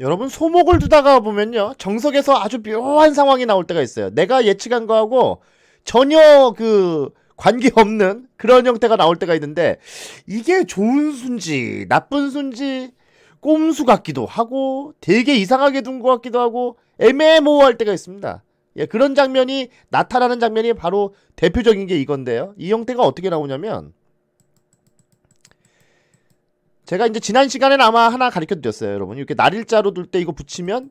여러분 소목을 두다가 보면요 정석에서 아주 묘한 상황이 나올 때가 있어요 내가 예측한 거하고 전혀 그 관계없는 그런 형태가 나올 때가 있는데 이게 좋은 순지 나쁜 순지 꼼수 같기도 하고 되게 이상하게 둔 것 같기도 하고 애매모호할 때가 있습니다 예, 그런 장면이 나타나는 장면이 바로 대표적인 게 이건데요 이 형태가 어떻게 나오냐면 제가 이제 지난 시간에는 아마 하나 가르쳐 드렸어요, 여러분. 이렇게 날일자로 둘 때 이거 붙이면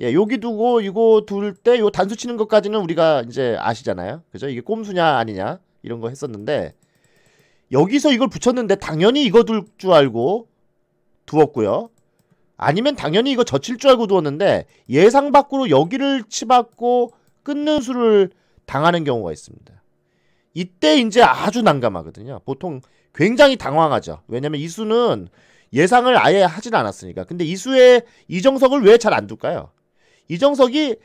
예, 여기 두고 이거 둘때요 단수 치는 것까지는 우리가 이제 아시잖아요. 그죠? 이게 꼼수냐 아니냐 이런 거 했었는데 여기서 이걸 붙였는데 당연히 이거 둘 줄 알고 두었고요. 아니면 당연히 이거 젖힐 줄 알고 두었는데 예상 밖으로 여기를 치받고 끊는 수를 당하는 경우가 있습니다. 이때 이제 아주 난감하거든요. 보통 굉장히 당황하죠. 왜냐면 이수는 예상을 아예 하진 않았으니까. 근데 이수의 이정석을 왜 잘 안 둘까요? 이정석이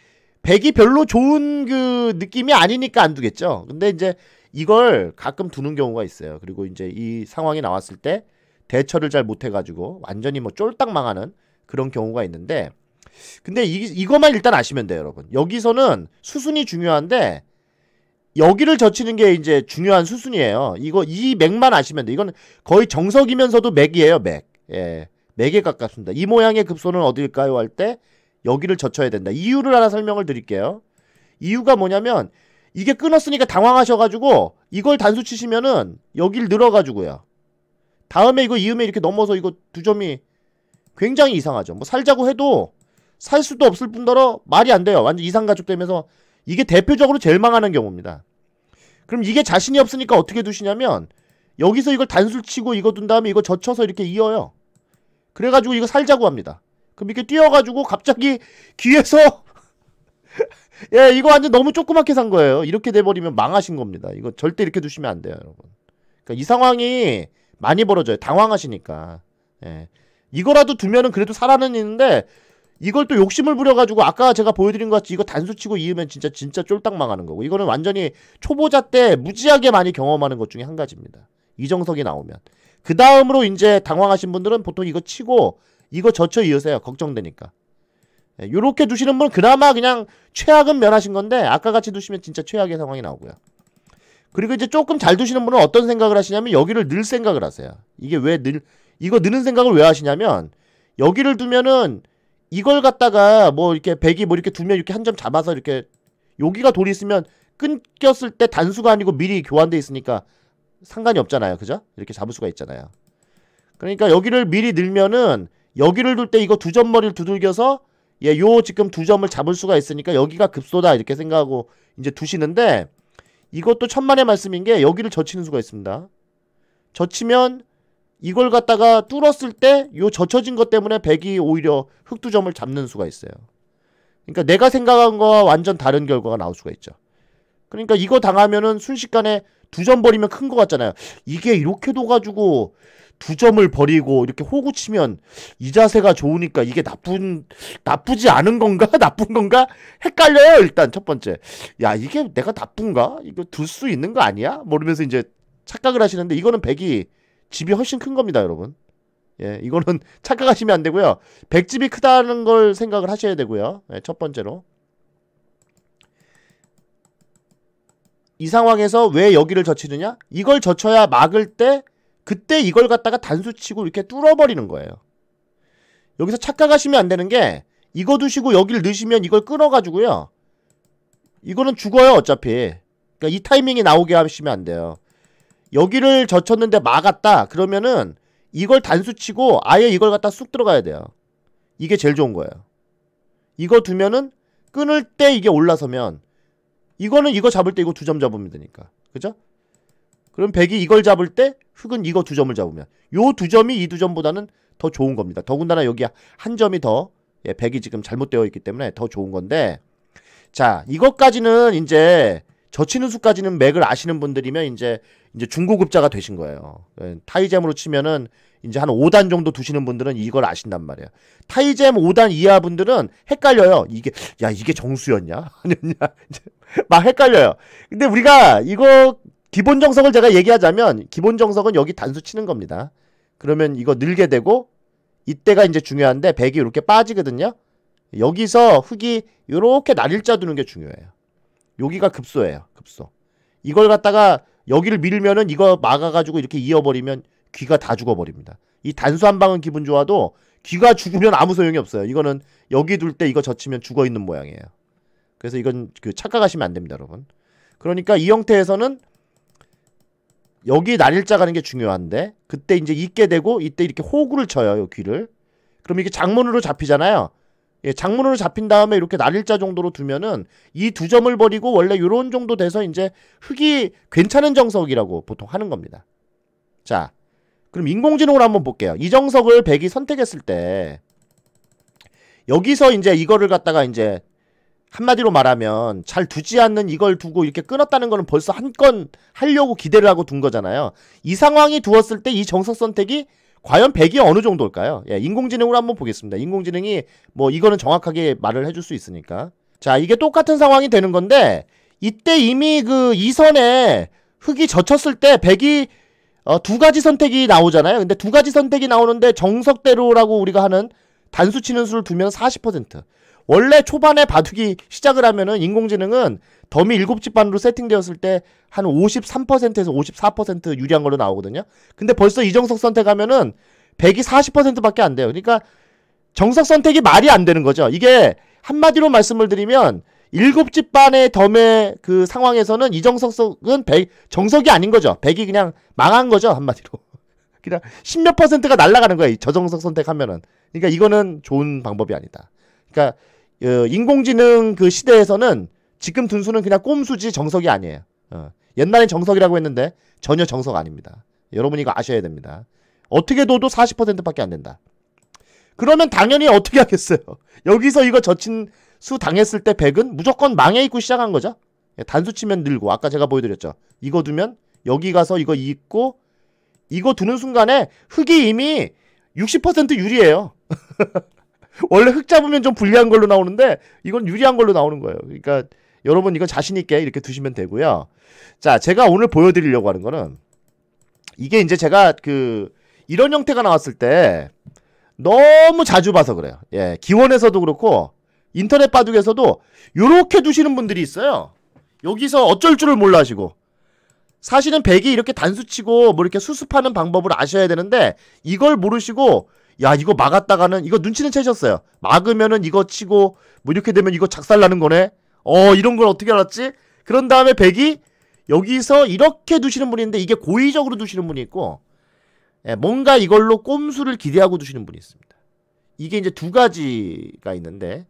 백이 별로 좋은 그 느낌이 아니니까 안 두겠죠. 근데 이제 이걸 가끔 두는 경우가 있어요. 그리고 이제 이 상황이 나왔을 때 대처를 잘 못해가지고 완전히 뭐 쫄딱 망하는 그런 경우가 있는데 근데 이, 이것만 일단 아시면 돼요, 여러분. 여기서는 수순이 중요한데 여기를 젖히는 게 이제 중요한 수순이에요. 이거 이 맥만 아시면 돼. 이거는 거의 정석이면서도 맥이에요, 맥. 예. 맥에 가깝습니다. 이 모양의 급소는 어디일까요 할 때 여기를 젖혀야 된다. 이유를 하나 설명을 드릴게요. 이유가 뭐냐면 이게 끊었으니까 당황하셔 가지고 이걸 단수 치시면은 여길 늘어 가지고요. 다음에 이거 이음에 이렇게 넘어서 이거 두 점이 굉장히 이상하죠. 뭐 살자고 해도 살 수도 없을 뿐더러 말이 안 돼요. 완전 이상가족되면서 이게 대표적으로 제일 망하는 경우입니다. 그럼 이게 자신이 없으니까 어떻게 두시냐면 여기서 이걸 단술 치고 이거 둔 다음에 이거 젖혀서 이렇게 이어요. 그래가지고 이거 살자고 합니다. 그럼 이렇게 뛰어가지고 갑자기 귀에서 예 이거 완전 너무 조그맣게 산 거예요. 이렇게 돼버리면 망하신 겁니다. 이거 절대 이렇게 두시면 안 돼요, 여러분. 그러니까 이 상황이 많이 벌어져요. 당황하시니까. 예. 이거라도 두면은 그래도 살아는 있는데 이걸 또 욕심을 부려가지고 아까 제가 보여드린 것 같이 이거 단수치고 이으면 진짜 진짜 쫄딱 망하는 거고 이거는 완전히 초보자 때 무지하게 많이 경험하는 것 중에 한 가지입니다. 이정석이 나오면 그 다음으로 이제 당황하신 분들은 보통 이거 치고 이거 젖혀 이으세요. 걱정되니까. 예, 요렇게 두시는 분은 그나마 그냥 최악은 면하신 건데 아까 같이 두시면 진짜 최악의 상황이 나오고요. 그리고 이제 조금 잘 두시는 분은 어떤 생각을 하시냐면 여기를 늘 생각을 하세요. 이게 왜 늘 이거 느는 생각을 왜 하시냐면 여기를 두면은 이걸 갖다가 뭐 이렇게 백이 뭐 이렇게 두면 이렇게 한 점 잡아서 이렇게 여기가 돌이 있으면 끊겼을 때 단수가 아니고 미리 교환돼 있으니까 상관이 없잖아요. 그죠? 이렇게 잡을 수가 있잖아요. 그러니까 여기를 미리 늘면은 여기를 둘 때 이거 두 점머리를 두들겨서 예, 요 지금 두 점을 잡을 수가 있으니까 여기가 급소다 이렇게 생각하고 이제 두시는데 이것도 천만의 말씀인 게 여기를 젖히는 수가 있습니다. 젖히면 이걸 갖다가 뚫었을 때 요 젖혀진 것 때문에 백이 오히려 흑두점을 잡는 수가 있어요. 그러니까 내가 생각한 거와 완전 다른 결과가 나올 수가 있죠. 그러니까 이거 당하면은 순식간에 두 점 버리면 큰 거 같잖아요. 이게 이렇게 둬가지고 두 점을 버리고 이렇게 호구 치면 이 자세가 좋으니까 이게 나쁜 나쁘지 않은 건가 나쁜 건가 헷갈려요 일단 첫 번째 야 이게 내가 나쁜가 이거 둘 수 있는 거 아니야 모르면서 뭐 이제 착각을 하시는데 이거는 백이 집이 훨씬 큰 겁니다, 여러분. 예, 이거는 착각하시면 안 되고요. 100집이 크다는 걸 생각을 하셔야 되고요. 예, 첫 번째로. 이 상황에서 왜 여기를 젖히느냐? 이걸 젖혀야 막을 때 그때 이걸 갖다가 단수치고 이렇게 뚫어버리는 거예요. 여기서 착각하시면 안 되는 게 이거 두시고 여기를 넣으시면 이걸 끊어가지고요. 이거는 죽어요 어차피. 그러니까 이 타이밍이 나오게 하시면 안 돼요. 여기를 젖혔는데 막았다 그러면은 이걸 단수치고 아예 이걸 갖다 쑥 들어가야 돼요 이게 제일 좋은 거예요 이거 두면은 끊을 때 이게 올라서면 이거는 이거 잡을 때 이거 두 점 잡으면 되니까 그죠? 그럼 백이 이걸 잡을 때 흑은 이거 두 점을 잡으면 요 두 점이 이 두 점보다는 더 좋은 겁니다 더군다나 여기 한 점이 더 예, 백이 지금 잘못되어 있기 때문에 더 좋은 건데 자 이것까지는 이제 젖히는 수까지는 맥을 아시는 분들이면 이제 이제 중고급자가 되신 거예요. 예, 타이잼으로 치면은 이제 한 5단 정도 두시는 분들은 이걸 아신단 말이에요. 타이잼 5단 이하 분들은 헷갈려요. 이게 야 이게 정수였냐 아니냐 막 헷갈려요. 근데 우리가 이거 기본 정석을 제가 얘기하자면 기본 정석은 여기 단수 치는 겁니다. 그러면 이거 늘게 되고 이때가 이제 중요한데 1 0 0이 이렇게 빠지거든요. 여기서 흙이 이렇게 날일자 두는 게 중요해요. 여기가 급소예요. 급소. 이걸 갖다가 여기를 밀면은 이거 막아가지고 이렇게 이어버리면 귀가 다 죽어버립니다. 이 단수 한 방은 기분 좋아도 귀가 죽으면 아무 소용이 없어요. 이거는 여기 둘 때 이거 젖히면 죽어 있는 모양이에요. 그래서 이건 그 착각하시면 안 됩니다, 여러분. 그러니까 이 형태에서는 여기 날일자 가는 게 중요한데 그때 이제 있게 되고 이때 이렇게 호구를 쳐요, 귀를. 그럼 이게 장문으로 잡히잖아요. 예, 장문으로 잡힌 다음에 이렇게 날일자 정도로 두면은 이 두 점을 버리고 원래 요런 정도 돼서 이제 흙이 괜찮은 정석이라고 보통 하는 겁니다. 자, 그럼 인공지능으로 한번 볼게요. 이 정석을 백이 선택했을 때 여기서 이제 이거를 갖다가 이제 한마디로 말하면 잘 두지 않는 이걸 두고 이렇게 끊었다는 거는 벌써 한 건 하려고 기대를 하고 둔 거잖아요. 이 상황이 두었을 때 이 정석 선택이 과연 100이 어느 정도일까요? 예, 인공지능으로 한번 보겠습니다. 인공지능이 뭐 이거는 정확하게 말을 해줄 수 있으니까. 자, 이게 똑같은 상황이 되는 건데 이때 이미 그 이선에 흙이 젖혔을 때 100이 어, 두 가지 선택이 나오잖아요. 근데 두 가지 선택이 나오는데 정석대로라고 우리가 하는 단수치는 수를 두면 40%. 원래 초반에 바둑이 시작을 하면은 인공지능은 덤이 7집 반으로 세팅되었을 때 한 53%에서 54% 유리한 걸로 나오거든요. 근데 벌써 이정석 선택하면은 100이 40%밖에 안 돼요. 그러니까 정석 선택이 말이 안 되는 거죠. 이게 한마디로 말씀을 드리면 7집 반의 덤의 그 상황에서는 이정석은 100, 정석이 아닌 거죠. 100이 그냥 망한 거죠. 한마디로. 그냥 10몇 퍼센트가 날아가는 거예요. 저정석 선택하면은. 그러니까 이거는 좋은 방법이 아니다. 그러니까 어, 인공지능 그 시대에서는 지금 둔수는 그냥 꼼수지 정석이 아니에요. 어. 옛날엔 정석이라고 했는데 전혀 정석 아닙니다. 여러분 이거 아셔야 됩니다. 어떻게 둬도 40%밖에 안 된다. 그러면 당연히 어떻게 하겠어요? 여기서 이거 젖힌 수 당했을 때 100은 무조건 망해 있고 시작한 거죠. 예, 단수 치면 늘고 아까 제가 보여드렸죠. 이거 두면 여기 가서 이거 있고 이거 두는 순간에 흑이 이미 60% 유리해요. 원래 흑 잡으면 좀 불리한 걸로 나오는데 이건 유리한 걸로 나오는 거예요. 그러니까 여러분 이건 자신 있게 이렇게 두시면 되고요. 자, 제가 오늘 보여드리려고 하는 거는 이게 이제 제가 그 이런 형태가 나왔을 때 너무 자주 봐서 그래요. 예, 기원에서도 그렇고 인터넷 바둑에서도 요렇게 두시는 분들이 있어요. 여기서 어쩔 줄을 몰라 하시고 사실은 백이 이렇게 단수치고 뭐 이렇게 수습하는 방법을 아셔야 되는데 이걸 모르시고 야 이거 막았다가는 이거 눈치는 채셨어요 막으면은 이거 치고 뭐 이렇게 되면 이거 작살나는 거네 어 이런 걸 어떻게 알았지? 그런 다음에 백이 여기서 이렇게 두시는 분이 있는데 이게 고의적으로 두시는 분이 있고 예, 뭔가 이걸로 꼼수를 기대하고 두시는 분이 있습니다. 이게 이제 두 가지가 있는데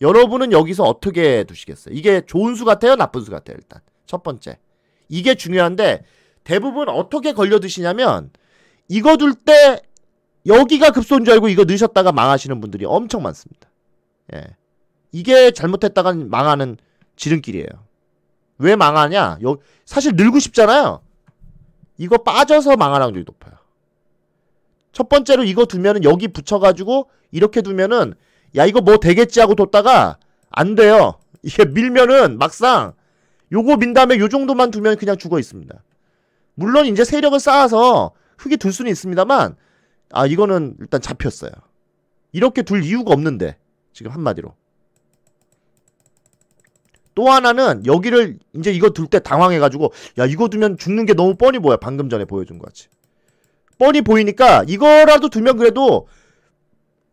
여러분은 여기서 어떻게 두시겠어요? 이게 좋은 수 같아요? 나쁜 수 같아요? 일단 첫 번째 이게 중요한데 대부분 어떻게 걸려 드시냐면 이거 둘 때 여기가 급소인 줄 알고 이거 넣으셨다가 망하시는 분들이 엄청 많습니다. 예. 이게 잘못했다간 망하는 지름길이에요. 왜 망하냐? 여, 사실 늘고 싶잖아요. 이거 빠져서 망할 확률이 높아요. 첫 번째로 이거 두면은 여기 붙여가지고 이렇게 두면은 야 이거 뭐 되겠지 하고 뒀다가 안 돼요. 이게 밀면은 막상 요거 민 다음에 요 정도만 두면 그냥 죽어 있습니다. 물론 이제 세력을 쌓아서 흙이 둘 수는 있습니다만 아 이거는 일단 잡혔어요. 이렇게 둘 이유가 없는데 지금 한마디로 또 하나는 여기를 이제 이거 둘 때 당황해가지고 야 이거 두면 죽는 게 너무 뻔히 보여 방금 전에 보여준 거 같이 뻔히 보이니까 이거라도 두면 그래도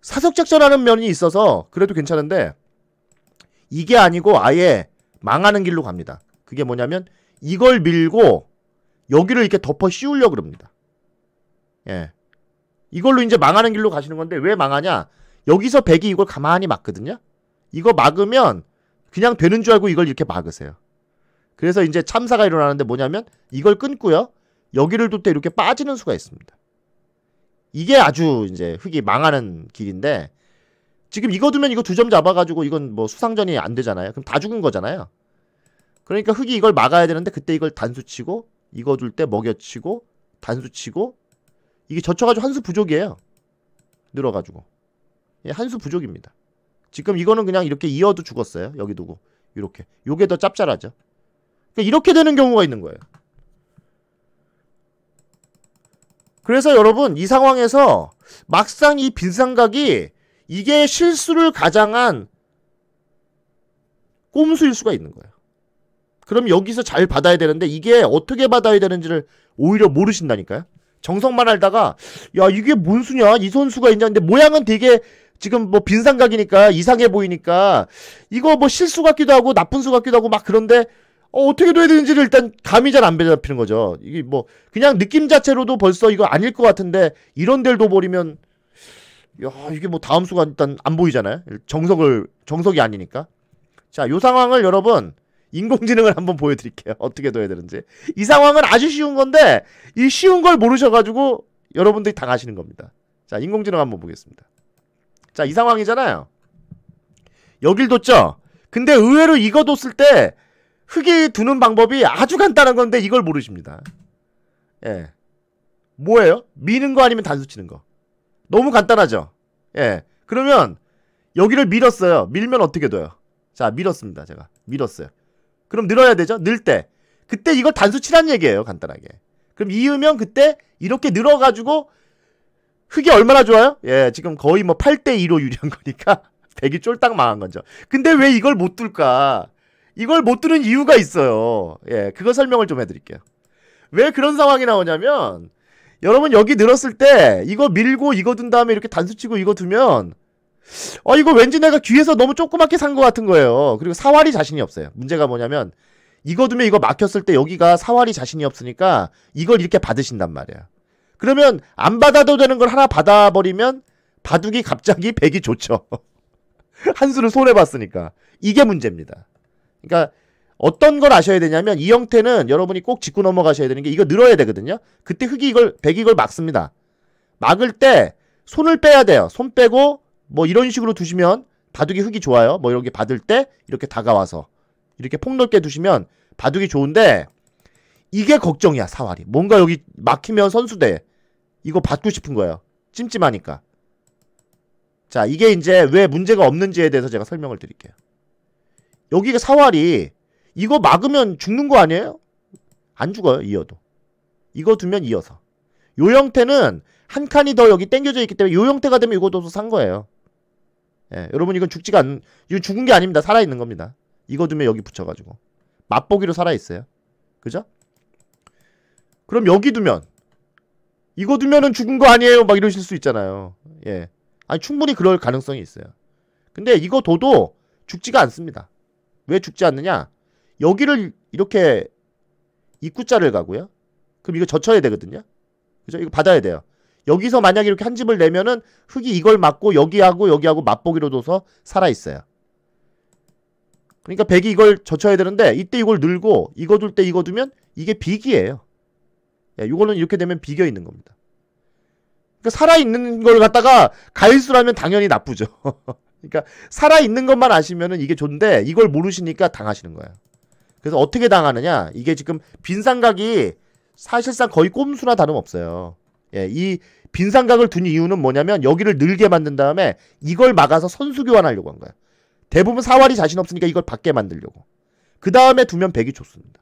사석작전하는 면이 있어서 그래도 괜찮은데 이게 아니고 아예 망하는 길로 갑니다 그게 뭐냐면 이걸 밀고 여기를 이렇게 덮어 씌우려 그럽니다 예 이걸로 이제 망하는 길로 가시는 건데 왜 망하냐 여기서 백이 이걸 가만히 막거든요 이거 막으면 그냥 되는 줄 알고 이걸 이렇게 막으세요. 그래서 이제 참사가 일어나는데 뭐냐면 이걸 끊고요. 여기를 둘 때 이렇게 빠지는 수가 있습니다. 이게 아주 이제 흙이 망하는 길인데 지금 이거 두면 이거 두 점 잡아가지고 이건 뭐 수상전이 안 되잖아요. 그럼 다 죽은 거잖아요. 그러니까 흙이 이걸 막아야 되는데 그때 이걸 단수치고 이거 둘 때 먹여치고 단수치고 이게 젖혀가지고 한 수 부족이에요. 늘어가지고 예, 한수 부족입니다. 지금 이거는 그냥 이렇게 이어도 죽었어요. 여기 두고. 이렇게. 요게 더 짭짤하죠. 그러니까 이렇게 되는 경우가 있는 거예요. 그래서 여러분 이 상황에서 막상 이 빈상각이 이게 실수를 가장한 꼼수일 수가 있는 거예요. 그럼 여기서 잘 받아야 되는데 이게 어떻게 받아야 되는지를 오히려 모르신다니까요. 정성만 알다가 야 이게 뭔 수냐 이 선수가 있냐는데 모양은 되게 지금 뭐 빈상각이니까 이상해 보이니까 이거 뭐 실수 같기도 하고 나쁜 수 같기도 하고 막 그런데 어, 어떻게 둬야 되는지를 일단 감이 잘 안배 잡히는 거죠. 이게 뭐 그냥 느낌 자체로도 벌써 이거 아닐 것 같은데 이런 데를 둬버리면 야 이게 뭐 다음 수가 일단 안 보이잖아요. 정석을 정석이 아니니까. 자, 요 상황을 여러분 인공지능을 한번 보여드릴게요. 어떻게 둬야 되는지. 이 상황은 아주 쉬운 건데 이 쉬운 걸 모르셔가지고 여러분들이 당하시는 겁니다. 자, 인공지능 한번 보겠습니다. 자, 이 상황이잖아요. 여길 뒀죠? 근데 의외로 이거 뒀을 때 흙이 두는 방법이 아주 간단한 건데 이걸 모르십니다. 예. 뭐예요? 미는 거 아니면 단수 치는 거. 너무 간단하죠? 예. 그러면 여기를 밀었어요. 밀면 어떻게 돼요? 자, 밀었습니다. 제가. 밀었어요. 그럼 늘어야 되죠? 늘 때. 그때 이걸 단수 치란 얘기예요. 간단하게. 그럼 이으면 그때 이렇게 늘어가지고 흙이 얼마나 좋아요? 예, 지금 거의 뭐 8대 2로 유리한 거니까 100이 쫄딱 망한 거죠. 근데 왜 이걸 못 뚫까? 이걸 못 뚫은 이유가 있어요. 예, 그거 설명을 좀 해드릴게요. 왜 그런 상황이 나오냐면 여러분 여기 늘었을 때 이거 밀고 이거 둔 다음에 이렇게 단수 치고 이거 두면 어 이거 왠지 내가 귀에서 너무 조그맣게 산 것 같은 거예요. 그리고 사활이 자신이 없어요. 문제가 뭐냐면 이거 두면 이거 막혔을 때 여기가 사활이 자신이 없으니까 이걸 이렇게 받으신단 말이야. 그러면 안 받아도 되는 걸 하나 받아버리면 바둑이 갑자기 백이 좋죠. 한 수를 손해봤으니까. 이게 문제입니다. 그러니까 어떤 걸 아셔야 되냐면 이 형태는 여러분이 꼭 짚고 넘어가셔야 되는 게 이거 늘어야 되거든요. 그때 흑이 이걸 백이 이걸 막습니다. 막을 때 손을 빼야 돼요. 손 빼고 뭐 이런 식으로 두시면 바둑이 흙이 좋아요. 뭐 이렇게 받을 때 이렇게 다가와서 이렇게 폭넓게 두시면 바둑이 좋은데 이게 걱정이야 사활이 뭔가 여기 막히면 선수대 이거 받고 싶은 거예요 찜찜하니까 자 이게 이제 왜 문제가 없는지에 대해서 제가 설명을 드릴게요 여기가 사활이 이거 막으면 죽는 거 아니에요? 안 죽어요 이어도 이거 두면 이어서 요 형태는 한 칸이 더 여기 땡겨져 있기 때문에 요 형태가 되면 이거 도서 산 거예요 예, 여러분 이건 죽지가 않이거 죽은 게 아닙니다 살아있는 겁니다 이거 두면 여기 붙여가지고 맛보기로 살아있어요 그죠? 그럼 여기 두면 이거 두면은 죽은 거 아니에요? 막 이러실 수 있잖아요. 예. 아니 충분히 그럴 가능성이 있어요. 근데 이거 둬도 죽지가 않습니다. 왜 죽지 않느냐? 여기를 이렇게 입구자를 가고요. 그럼 이거 젖혀야 되거든요. 그죠? 이거 받아야 돼요. 여기서 만약 이렇게 한 집을 내면은 흙이 이걸 맞고 여기하고 여기하고 맛보기로 둬서 살아 있어요. 그러니까 백이 이걸 젖혀야 되는데 이때 이걸 늘고 이거 둘 때 이거 두면 이게 빅이에요. 예, 이거는 이렇게 되면 비겨 있는 겁니다. 그러니까 살아 있는 걸 갖다가 가일수라면 당연히 나쁘죠. 그러니까 살아 있는 것만 아시면은 이게 좋은데 이걸 모르시니까 당하시는 거예요. 그래서 어떻게 당하느냐? 이게 지금 빈 삼각이 사실상 거의 꼼수나 다름없어요. 예, 이빈 삼각을 둔 이유는 뭐냐면 여기를 늘게 만든 다음에 이걸 막아서 선수 교환하려고 한 거야. 대부분 사활이 자신 없으니까 이걸 밖에 만들려고. 그 다음에 두면 백이 좋습니다.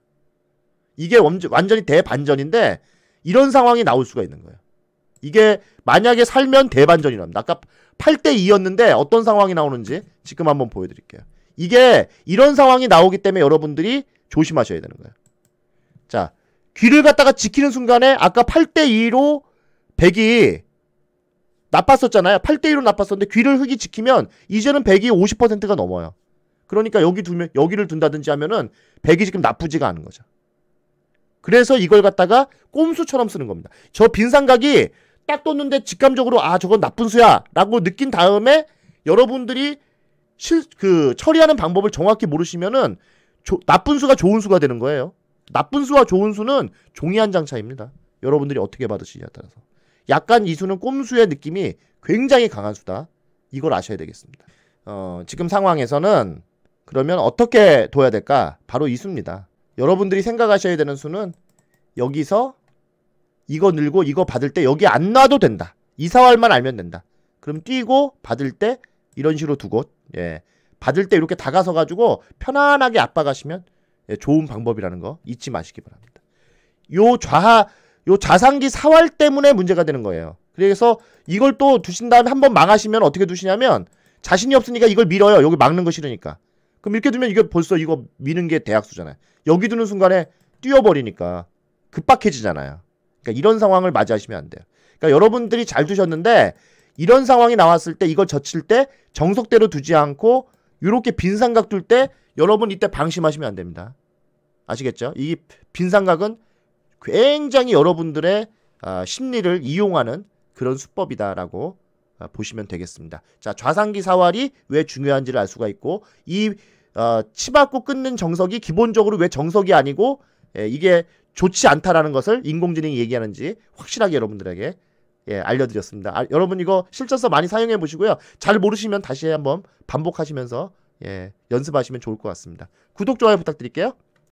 이게 완전히 대반전인데 이런 상황이 나올 수가 있는 거예요. 이게 만약에 살면 대반전이랍니다. 아까 8대 2였는데 어떤 상황이 나오는지 지금 한번 보여드릴게요. 이게 이런 상황이 나오기 때문에 여러분들이 조심하셔야 되는 거예요. 자, 귀를 갖다가 지키는 순간에 아까 8대 2로 백이 나빴었잖아요. 8대 2로 나빴었는데 귀를 흙이 지키면 이제는 백이 50%가 넘어요. 그러니까 여기 두면 여기를 둔다든지 하면은 백이 지금 나쁘지가 않은 거죠. 그래서 이걸 갖다가 꼼수처럼 쓰는 겁니다. 저빈 상각이 딱 떴는데 직감적으로 아 저건 나쁜 수야 라고 느낀 다음에 여러분들이 실, 그 처리하는 방법을 정확히 모르시면은 조, 나쁜 수가 좋은 수가 되는 거예요. 나쁜 수와 좋은 수는 종이 한 장 차입니다. 여러분들이 어떻게 받으시냐에 따라서. 약간 이 수는 꼼수의 느낌이 굉장히 강한 수다. 이걸 아셔야 되겠습니다. 어, 지금 상황에서는 그러면 어떻게 둬야 될까? 바로 이 수입니다. 여러분들이 생각하셔야 되는 수는 여기서 이거 늘고 이거 받을 때 여기 안 놔도 된다. 이사활만 알면 된다. 그럼 뛰고 받을 때 이런 식으로 두고 예. 받을 때 이렇게 다가서 가지고 편안하게 아빠가시면 예, 좋은 방법이라는 거 잊지 마시기 바랍니다. 요 좌하 요자산기 사활 때문에 문제가 되는 거예요. 그래서 이걸 또 두신 다음에 한번 망하시면 어떻게 두시냐면 자신이 없으니까 이걸 밀어요. 여기 막는 것이으니까 그럼 이렇게 두면 이게 벌써 이거 미는 게 대학수잖아요. 여기 두는 순간에 뛰어버리니까 급박해지잖아요. 그러니까 이런 상황을 맞이하시면 안 돼요. 그러니까 여러분들이 잘 두셨는데 이런 상황이 나왔을 때 이걸 젖힐 때 정석대로 두지 않고 이렇게 빈 삼각 둘 때 여러분 이때 방심하시면 안 됩니다. 아시겠죠? 이빈 삼각은 굉장히 여러분들의 아, 심리를 이용하는 그런 수법이다라고 아, 보시면 되겠습니다. 자, 좌상기 사활이 왜 중요한지를 알 수가 있고 이 어, 치받고 끊는 정석이 기본적으로 왜 정석이 아니고 예, 이게 좋지 않다라는 것을 인공지능이 얘기하는지 확실하게 여러분들에게 예, 알려드렸습니다. 아, 여러분 이거 실전서 많이 사용해 보시고요. 잘 모르시면 다시 한번 반복하시면서 예, 연습하시면 좋을 것 같습니다. 구독 좋아요 부탁드릴게요.